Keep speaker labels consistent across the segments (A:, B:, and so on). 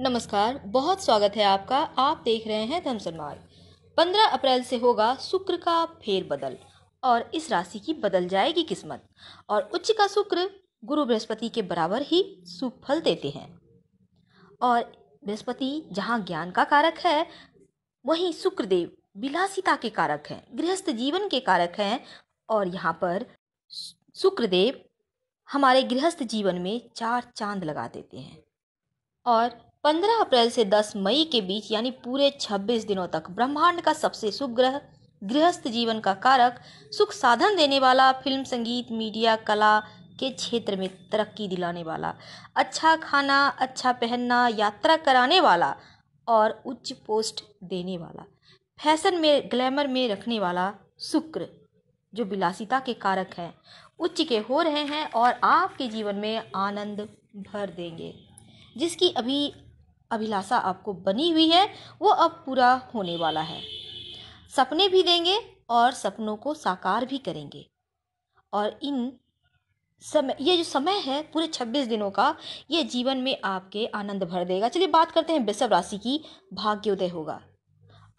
A: नमस्कार बहुत स्वागत है आपका आप देख रहे हैं धन मार्ग पंद्रह अप्रैल से होगा शुक्र का फेर बदल और इस राशि की बदल जाएगी किस्मत और उच्च का शुक्र गुरु बृहस्पति के बराबर ही सुफल देते हैं और बृहस्पति जहाँ ज्ञान का कारक है वहीं शुक्रदेव विलासिता के कारक हैं गृहस्थ जीवन के कारक हैं और यहाँ पर शुक्रदेव हमारे गृहस्थ जीवन में चार चांद लगा देते हैं और 15 अप्रैल से 10 मई के बीच यानी पूरे 26 दिनों तक ब्रह्मांड का सबसे शुभ ग्रह गृहस्थ जीवन का कारक सुख साधन देने वाला फिल्म संगीत मीडिया कला के क्षेत्र में तरक्की दिलाने वाला अच्छा खाना अच्छा पहनना यात्रा कराने वाला और उच्च पोस्ट देने वाला फैशन में ग्लैमर में रखने वाला शुक्र जो विलासिता के कारक हैं उच्च के हो रहे हैं और आपके जीवन में आनंद भर देंगे जिसकी अभी अभिलाषा आपको बनी हुई है वो अब पूरा होने वाला है सपने भी देंगे और सपनों को साकार भी करेंगे और इन समय ये जो समय है पूरे छब्बीस दिनों का ये जीवन में आपके आनंद भर देगा चलिए बात करते हैं वृषभ राशि की भाग्योदय होगा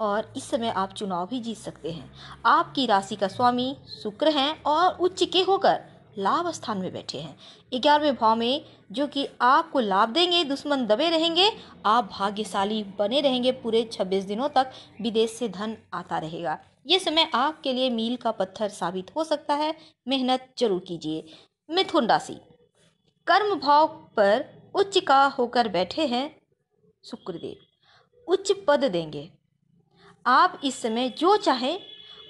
A: और इस समय आप चुनाव भी जीत सकते हैं आपकी राशि का स्वामी शुक्र हैं और उच्च के होकर लाभ स्थान में बैठे हैं ग्यारहवें भाव में जो कि आपको लाभ देंगे दुश्मन दबे रहेंगे आप भाग्यशाली बने रहेंगे पूरे छब्बीस दिनों तक विदेश से धन आता रहेगा ये समय आपके लिए मील का पत्थर साबित हो सकता है मेहनत जरूर कीजिए मिथुन राशि कर्म भाव पर उच्च का होकर बैठे हैं शुक्रदेव उच्च पद देंगे आप इस समय जो चाहें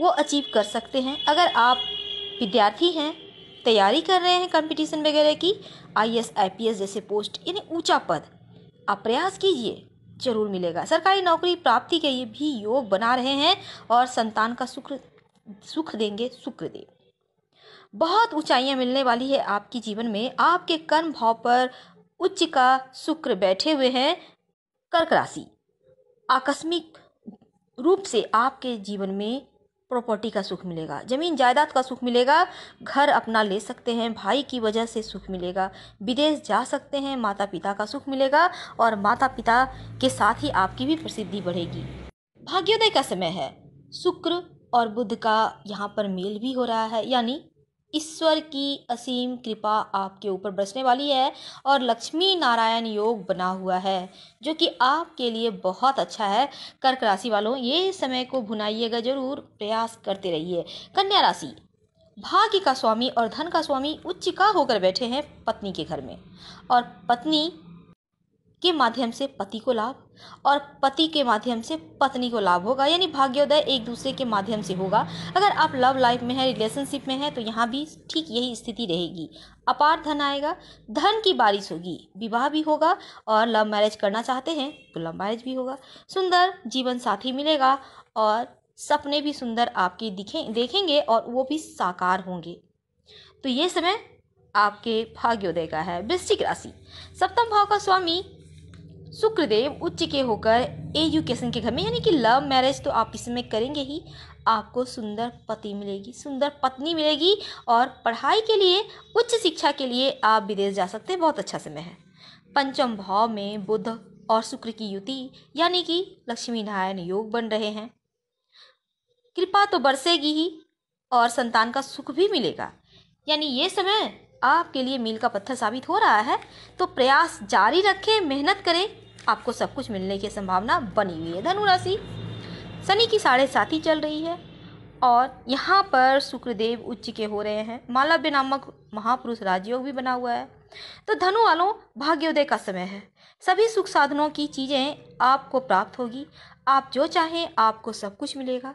A: वो अचीव कर सकते हैं अगर आप विद्यार्थी हैं तैयारी कर रहे हैं कंपटीशन वगैरह की आईएएस आईपीएस जैसे पोस्ट यानी ऊंचा पद आप प्रयास कीजिए जरूर मिलेगा सरकारी नौकरी प्राप्ति के लिए भी योग बना रहे हैं और संतान का सुख सुख देंगे शुक्रदेव बहुत ऊंचाइयां मिलने वाली है आपकी जीवन में आपके कर्म भाव पर उच्च का शुक्र बैठे हुए हैं कर्क राशि आकस्मिक रूप से आपके जीवन में प्रॉपर्टी का सुख मिलेगा ज़मीन जायदाद का सुख मिलेगा घर अपना ले सकते हैं भाई की वजह से सुख मिलेगा विदेश जा सकते हैं माता पिता का सुख मिलेगा और माता पिता के साथ ही आपकी भी प्रसिद्धि बढ़ेगी भाग्योदय का समय है शुक्र और बुद्ध का यहाँ पर मेल भी हो रहा है यानी ईश्वर की असीम कृपा आपके ऊपर बरसने वाली है और लक्ष्मी नारायण योग बना हुआ है जो कि आपके लिए बहुत अच्छा है कर्क राशि वालों ये समय को भुनाइएगा जरूर प्रयास करते रहिए कन्या राशि भाग्य का स्वामी और धन का स्वामी उच्च का होकर बैठे हैं पत्नी के घर में और पत्नी के माध्यम से पति को लाभ और पति के माध्यम से पत्नी को लाभ होगा यानी भाग्योदय एक दूसरे के माध्यम से होगा अगर आप लव लाइफ में हैं रिलेशनशिप में हैं तो यहाँ भी ठीक यही स्थिति रहेगी अपार धन आएगा धन की बारिश होगी विवाह भी होगा और लव मैरिज करना चाहते हैं तो लव मैरिज भी होगा सुंदर जीवन साथी मिलेगा और सपने भी सुंदर आपके दिखें देखेंगे और वो भी साकार होंगे तो ये समय आपके भाग्योदय का है वृश्चिक राशि सप्तम भाव का स्वामी शुक्रदेव उच्च के होकर एजुकेशन के घर में यानी कि लव मैरिज तो आप समय करेंगे ही आपको सुंदर पति मिलेगी सुंदर पत्नी मिलेगी और पढ़ाई के लिए उच्च शिक्षा के लिए आप विदेश जा सकते हैं बहुत अच्छा समय है पंचम भाव में बुध और शुक्र की युति यानी कि लक्ष्मी नारायण योग बन रहे हैं कृपा तो बरसेगी ही और संतान का सुख भी मिलेगा यानी ये समय आपके लिए मील का पत्थर साबित हो रहा है तो प्रयास जारी रखें मेहनत करें आपको सब कुछ मिलने की संभावना बनी हुई है धनुराशि शनि की साढ़े साथ ही चल रही है और यहाँ पर शुक्रदेव उच्च के हो रहे हैं मालव्य नामक महापुरुष राजयोग भी बना हुआ है तो धनु वालों भाग्योदय का समय है सभी सुख साधनों की चीज़ें आपको प्राप्त होगी आप जो चाहें आपको सब कुछ मिलेगा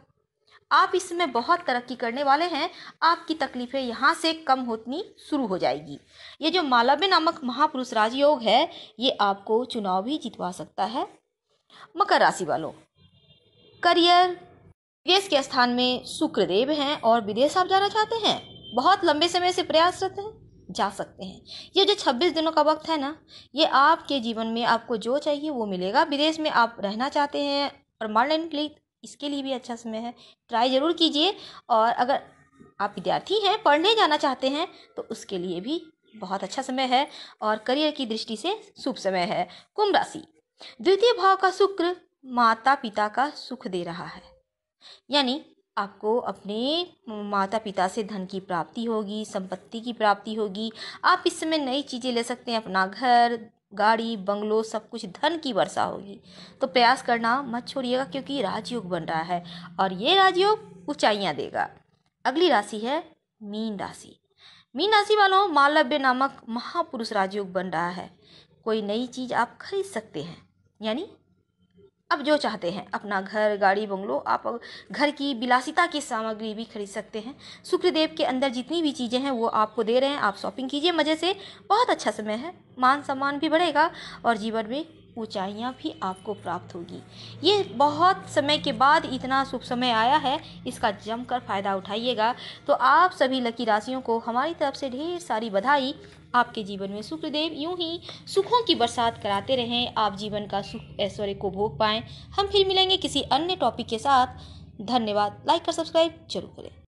A: आप इसमें बहुत तरक्की करने वाले हैं आपकी तकलीफ़ें यहाँ से कम होती शुरू हो जाएगी ये जो मालाबे नामक महापुरुष राजयोग है ये आपको चुनाव भी जितवा सकता है मकर राशि वालों करियर विदेश के स्थान में शुक्रदेव हैं और विदेश आप जाना चाहते हैं बहुत लंबे समय से प्रयासरत हैं जा सकते हैं ये जो 26 दिनों का वक्त है ना ये आपके जीवन में आपको जो चाहिए वो मिलेगा विदेश में आप रहना चाहते हैं परमानेंटली इसके लिए भी अच्छा समय है ट्राई ज़रूर कीजिए और अगर आप विद्यार्थी हैं पढ़ने जाना चाहते हैं तो उसके लिए भी बहुत अच्छा समय है और करियर की दृष्टि से शुभ समय है कुंभ राशि द्वितीय भाव का शुक्र माता पिता का सुख दे रहा है यानी आपको अपने माता पिता से धन की प्राप्ति होगी संपत्ति की प्राप्ति होगी आप इस समय नई चीज़ें ले सकते हैं अपना घर गाड़ी बंगलों सब कुछ धन की वर्षा होगी तो प्रयास करना मत छोड़िएगा क्योंकि राजयोग बन रहा है और ये राजयोग ऊंचाइयाँ देगा अगली राशि है मीन राशि मीन राशि वालों मालव्य नामक महापुरुष राजयोग बन रहा है कोई नई चीज़ आप खरीद सकते हैं यानी अब जो चाहते हैं अपना घर गाड़ी बंगलो आप घर की विलासिता की सामग्री भी खरीद सकते हैं शुक्रदेव के अंदर जितनी भी चीज़ें हैं वो आपको दे रहे हैं आप शॉपिंग कीजिए मज़े से बहुत अच्छा समय है मान सम्मान भी बढ़ेगा और जीवन में ऊंचाइयाँ भी आपको प्राप्त होगी ये बहुत समय के बाद इतना शुभ समय आया है इसका जमकर फ़ायदा उठाइएगा तो आप सभी लकी राशियों को हमारी तरफ से ढेर सारी बधाई आपके जीवन में शुक्रदेव यूं ही सुखों की बरसात कराते रहें आप जीवन का सुख ऐश्वर्य को भोग पाएँ हम फिर मिलेंगे किसी अन्य टॉपिक के साथ धन्यवाद लाइक और सब्सक्राइब जरूर करें